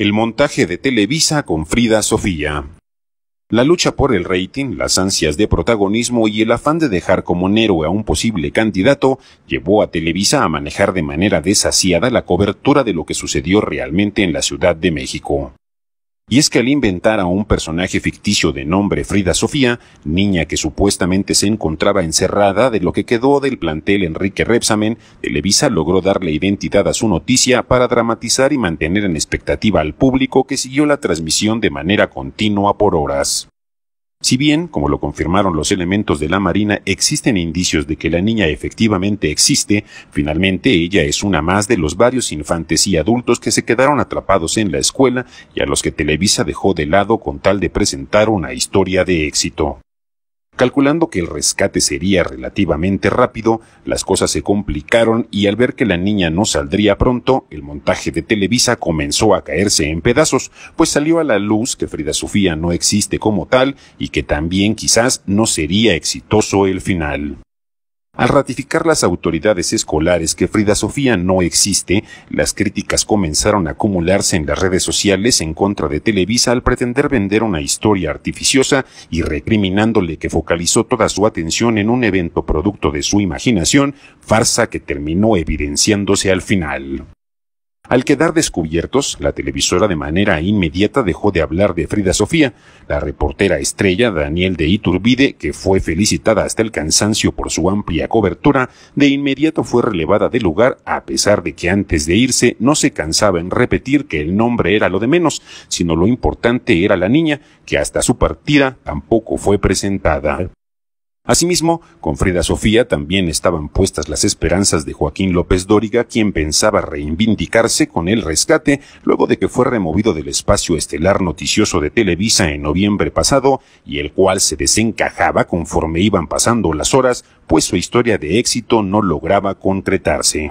el montaje de Televisa con Frida Sofía. La lucha por el rating, las ansias de protagonismo y el afán de dejar como héroe a un posible candidato llevó a Televisa a manejar de manera desasiada la cobertura de lo que sucedió realmente en la Ciudad de México y es que al inventar a un personaje ficticio de nombre Frida Sofía, niña que supuestamente se encontraba encerrada de lo que quedó del plantel Enrique Repsamen, Televisa logró darle identidad a su noticia para dramatizar y mantener en expectativa al público que siguió la transmisión de manera continua por horas. Si bien, como lo confirmaron los elementos de la Marina, existen indicios de que la niña efectivamente existe, finalmente ella es una más de los varios infantes y adultos que se quedaron atrapados en la escuela y a los que Televisa dejó de lado con tal de presentar una historia de éxito. Calculando que el rescate sería relativamente rápido, las cosas se complicaron y al ver que la niña no saldría pronto, el montaje de Televisa comenzó a caerse en pedazos, pues salió a la luz que Frida Sofía no existe como tal y que también quizás no sería exitoso el final. Al ratificar las autoridades escolares que Frida Sofía no existe, las críticas comenzaron a acumularse en las redes sociales en contra de Televisa al pretender vender una historia artificiosa y recriminándole que focalizó toda su atención en un evento producto de su imaginación, farsa que terminó evidenciándose al final. Al quedar descubiertos, la televisora de manera inmediata dejó de hablar de Frida Sofía, la reportera estrella Daniel de Iturbide, que fue felicitada hasta el cansancio por su amplia cobertura, de inmediato fue relevada del lugar, a pesar de que antes de irse no se cansaba en repetir que el nombre era lo de menos, sino lo importante era la niña, que hasta su partida tampoco fue presentada. Asimismo, con Frida Sofía también estaban puestas las esperanzas de Joaquín López Dóriga, quien pensaba reivindicarse con el rescate luego de que fue removido del espacio estelar noticioso de Televisa en noviembre pasado y el cual se desencajaba conforme iban pasando las horas, pues su historia de éxito no lograba concretarse.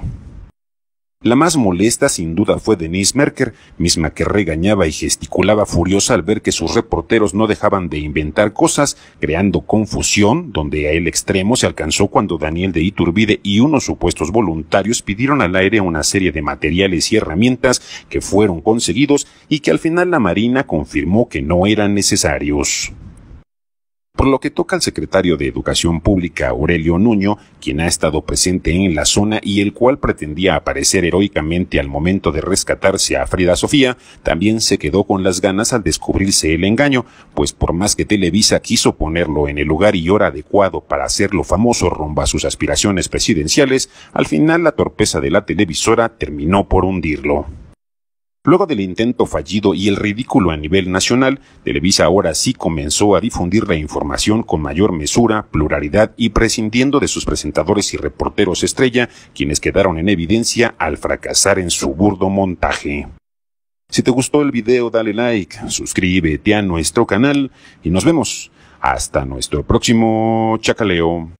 La más molesta sin duda fue Denise Merker, misma que regañaba y gesticulaba furiosa al ver que sus reporteros no dejaban de inventar cosas, creando confusión, donde a el extremo se alcanzó cuando Daniel de Iturbide y unos supuestos voluntarios pidieron al aire una serie de materiales y herramientas que fueron conseguidos y que al final la Marina confirmó que no eran necesarios. Por lo que toca al secretario de Educación Pública, Aurelio Nuño, quien ha estado presente en la zona y el cual pretendía aparecer heroicamente al momento de rescatarse a Frida Sofía, también se quedó con las ganas al descubrirse el engaño, pues por más que Televisa quiso ponerlo en el lugar y hora adecuado para hacerlo famoso rumba sus aspiraciones presidenciales, al final la torpeza de la televisora terminó por hundirlo. Luego del intento fallido y el ridículo a nivel nacional, Televisa ahora sí comenzó a difundir la información con mayor mesura, pluralidad y prescindiendo de sus presentadores y reporteros estrella, quienes quedaron en evidencia al fracasar en su burdo montaje. Si te gustó el video dale like, suscríbete a nuestro canal y nos vemos. Hasta nuestro próximo chacaleo.